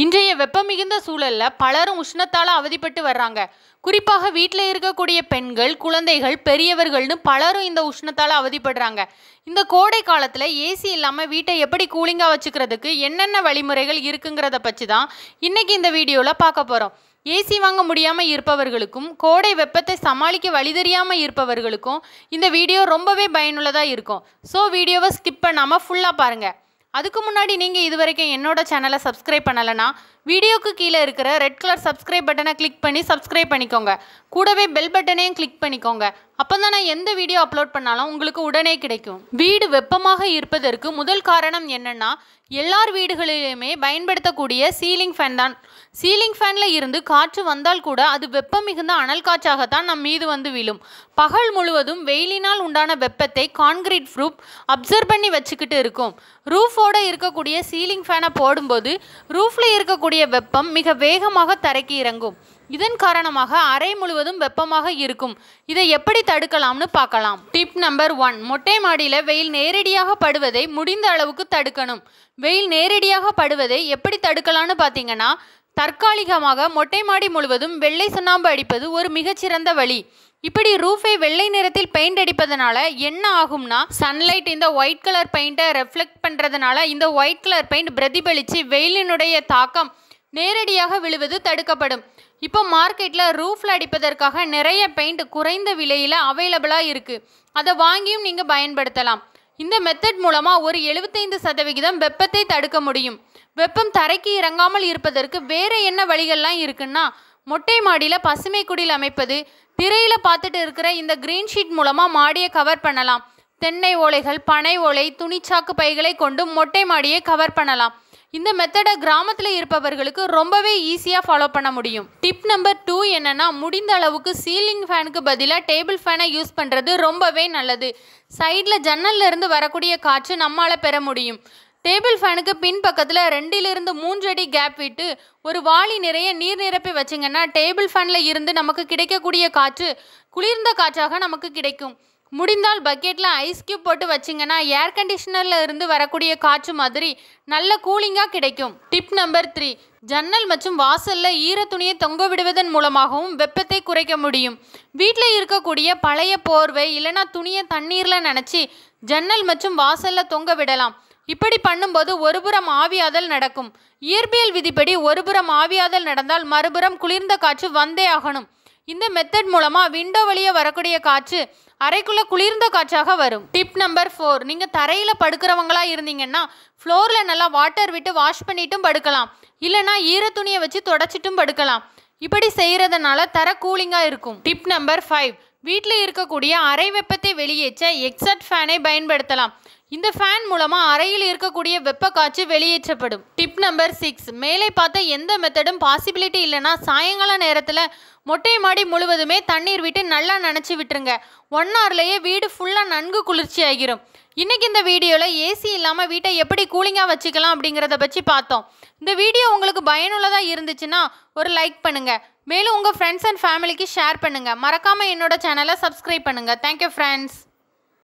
இன்றைய வெப்பம் மிகுந்த சூழலில் பலரும் உஷ்ணத்தால் அவதிப்பட்டு வர்றாங்க குறிப்பாக வீட்டில் இருக்கக்கூடிய பெண்கள் குழந்தைகள் பெரியவர்கள்னு பலரும் இந்த உஷ்ணத்தால் அவதிப்படுறாங்க இந்த கோடை காலத்தில் ஏசி இல்லாமல் வீட்டை எப்படி கூலிங்காக வச்சுக்கிறதுக்கு என்னென்ன வழிமுறைகள் இருக்குங்கிறத பற்றி தான் இன்றைக்கி இந்த வீடியோவில் பார்க்க போகிறோம் ஏசி வாங்க முடியாமல் இருப்பவர்களுக்கும் கோடை வெப்பத்தை சமாளிக்க வழி தெரியாமல் இருப்பவர்களுக்கும் இந்த வீடியோ ரொம்பவே பயனுள்ளதாக இருக்கும் ஸோ வீடியோவை ஸ்கிப் பண்ணாமல் ஃபுல்லாக பாருங்கள் அதுக்கு முன்னாடி நீங்கள் இது வரைக்கும் என்னோட சேனலை சப்ஸ்கிரைப் பண்ணலைனா வீடியோக்கு கீழே இருக்கிற ரெட் கலர் சப்ஸ்கிரைப் பட்டனை கிளிக் பண்ணி சப்ஸ்கிரைப் பண்ணிக்கோங்க கூடவே பெல் பட்டனையும் கிளிக் பண்ணிக்கோங்க அப்போ தான் நான் எந்த வீடியோ அப்லோட் பண்ணாலும் உங்களுக்கு உடனே கிடைக்கும் வீடு வெப்பமாக இருப்பதற்கு முதல் காரணம் என்னென்னா எல்லார் வீடுகளிலுமே பயன்படுத்தக்கூடிய சீலிங் ஃபேன் தான் சீலிங் ஃபேனில் இருந்து காற்று வந்தால் கூட அது வெப்பம் மிகுந்த அனல் காற்றாகத்தான் நம் மீது வந்து விழும் பகல் முழுவதும் வெயிலினால் உண்டான வெப்பத்தை கான்கிரீட் ரூப் அப்சர்வ் பண்ணி வச்சுக்கிட்டு இருக்கும் ரூஃபோடு இருக்கக்கூடிய சீலிங் ஃபேனை போடும்போது ரூஃபில் இருக்கக்கூடிய வெப்பம் மிக வேகமாக தரைக்கு இறங்கும் இதன் காரணமாக அறை முழுவதும் வெப்பமாக இருக்கும் இதை எப்படி தடுக்கலாம்னு பார்க்கலாம் டிப் நம்பர் ஒன் மொட்டை மாடியில் வெயில் நேரடியாக படுவதை முடிந்த அளவுக்கு தடுக்கணும் வெயில் நேரடியாக படுவதை எப்படி தடுக்கலாம்னு பார்த்தீங்கன்னா தற்காலிகமாக மொட்டை மாடி முழுவதும் வெள்ளை சுண்ணாம்பு அடிப்பது ஒரு மிகச்சிறந்த வழி இப்படி ரூஃபை வெள்ளை நிறத்தில் பெயிண்ட் அடிப்பதனால என்ன ஆகும்னா சன்லைட் இந்த ஒயிட் கலர் பெயிண்ட்டை ரெஃப்ளெக்ட் பண்ணுறதுனால இந்த ஒயிட் கலர் பெயிண்ட் பிரதிபலித்து வெயிலினுடைய தாக்கம் நேரடியாக விழுவது தடுக்கப்படும் இப்போ மார்க்கெட்டில் ரூஃபில் அடிப்பதற்காக நிறைய பெயிண்ட் குறைந்த விலையில் அவைலபிளாக இருக்குது அதை வாங்கியும் நீங்கள் பயன்படுத்தலாம் இந்த மெத்தட் மூலமாக ஒரு எழுபத்தைந்து சதவிகிதம் வெப்பத்தை தடுக்க முடியும் வெப்பம் தரைக்கு இறங்காமல் இருப்பதற்கு வேறு என்ன வழிகள்லாம் இருக்குன்னா மொட்டை மாடியில் பசுமை குடில் அமைப்பது திரையில் பார்த்துட்டு இருக்கிற இந்த க்ரீன் ஷீட் மூலமாக மாடியை கவர் பண்ணலாம் தென்னை ஓலைகள் பனை ஓலை துணிச்சாக்கு பைகளை கொண்டு மொட்டை மாடியை கவர் பண்ணலாம் இந்த மெத்தடை கிராமத்தில் இருப்பவர்களுக்கு ரொம்பவே ஈஸியாக ஃபாலோ பண்ண முடியும் டிப் நம்பர் டூ என்னென்னா முடிந்த அளவுக்கு சீலிங் ஃபேனுக்கு பதிலாக டேபிள் ஃபேனை யூஸ் பண்ணுறது ரொம்பவே நல்லது சைடில் இருந்து வரக்கூடிய காற்று நம்மளால் பெற முடியும் டேபிள் ஃபேனுக்கு பின்பக்கத்தில் ரெண்டிலிருந்து அடி கேப் விட்டு ஒரு வாளி நிறைய நீர் நிரப்பி வச்சிங்கன்னா டேபிள் ஃபேனில் இருந்து நமக்கு கிடைக்கக்கூடிய காற்று குளிர்ந்த காற்றாக நமக்கு கிடைக்கும் முடிந்தால் பக்கெட்டில் ஐஸ் க்யூப் போட்டு வச்சிங்கன்னா ஏர் கண்டிஷனரில் இருந்து வரக்கூடிய காற்று மாதிரி நல்ல கூலிங்காக கிடைக்கும் டிப் நம்பர் த்ரீ ஜன்னல் மற்றும் வாசலில் ஈர துணியை தொங்க விடுவதன் மூலமாகவும் வெப்பத்தை குறைக்க முடியும் வீட்டில் இருக்கக்கூடிய பழைய போர்வை இல்லைனா துணியை தண்ணீரில் நினச்சி ஜன்னல் மற்றும் வாசலில் தொங்க விடலாம் இப்படி பண்ணும்போது ஒருபுறம் ஆவியாதல் நடக்கும் இயற்பியல் விதிப்படி ஒருபுறம் ஆவியாதல் நடந்தால் மறுபுறம் குளிர்ந்த காற்று வந்தே ஆகணும் இந்த மெத்தட் மூலமாக விண்டோ வழியே வரக்கூடிய காற்று அறைக்குள்ளே குளிர்ந்த காற்றாக வரும் டிப் நம்பர் ஃபோர் நீங்கள் தரையில் படுக்கிறவங்களா இருந்தீங்கன்னா ஃப்ளோரில் நல்லா வாட்டர் விட்டு வாஷ் பண்ணிட்டும் படுக்கலாம் இல்லைனா ஈர துணியை வச்சு தொடச்சிட்டும் படுக்கலாம் இப்படி செய்கிறதுனால தர கூலிங்காக இருக்கும் டிப் நம்பர் ஃபைவ் வீட்டில் இருக்கக்கூடிய அரை வெப்பத்தை வெளியேற்ற எக்ஸட் ஃபேனை பயன்படுத்தலாம் இந்த ஃபேன் மூலமாக அறையில் இருக்கக்கூடிய வெப்ப காற்று வெளியேற்றப்படும் டிப் நம்பர் சிக்ஸ் மேலே பார்த்த எந்த மெத்தடும் பாசிபிலிட்டி இல்லைன்னா சாயங்கால நேரத்தில் மொட்டை மாடி முழுவதுமே தண்ணீர் விட்டு நல்லா நனைச்சி விட்டுருங்க ஒன் ஹவர்லேயே வீடு ஃபுல்லாக நன்கு குளிர்ச்சி ஆகிரும் இன்றைக்கி இந்த வீடியோவில் ஏசி இல்லாமல் வீட்டை எப்படி கூலிங்காக வச்சுக்கலாம் அப்படிங்கிறத பற்றி பார்த்தோம் இந்த வீடியோ உங்களுக்கு பயனுள்ளதாக இருந்துச்சுன்னா ஒரு லைக் பண்ணுங்கள் மேலும் உங்கள் ஃப்ரெண்ட்ஸ் அண்ட் ஃபேமிலிக்கு ஷேர் பண்ணுங்கள் மறக்காமல் என்னோட சேனலை சப்ஸ்கிரைப் பண்ணுங்கள் தேங்க்யூ ஃப்ரெண்ட்ஸ்